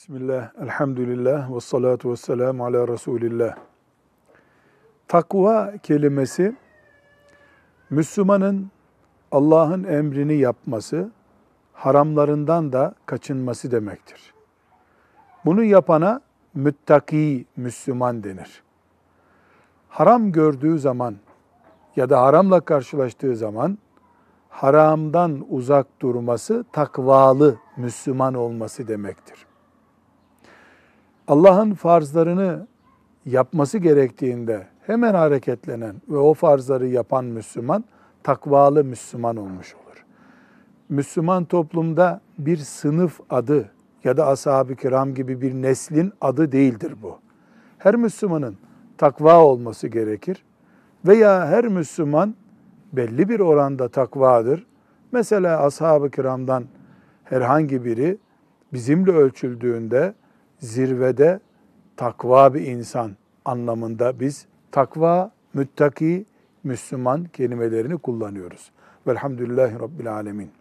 Bismillah, elhamdülillah ve salatu ve selamu ala Resulillah. Takva kelimesi, Müslümanın Allah'ın emrini yapması, haramlarından da kaçınması demektir. Bunu yapana müttaki Müslüman denir. Haram gördüğü zaman ya da haramla karşılaştığı zaman haramdan uzak durması takvalı Müslüman olması demektir. Allah'ın farzlarını yapması gerektiğinde hemen hareketlenen ve o farzları yapan Müslüman takvalı Müslüman olmuş olur. Müslüman toplumda bir sınıf adı ya da ashab-ı kiram gibi bir neslin adı değildir bu. Her Müslümanın takva olması gerekir veya her Müslüman belli bir oranda takvadır. Mesela ashab-ı kiramdan herhangi biri bizimle ölçüldüğünde zirvede takva bir insan anlamında biz takva, müttaki, Müslüman kelimelerini kullanıyoruz. Velhamdülillahi Rabbil Alemin.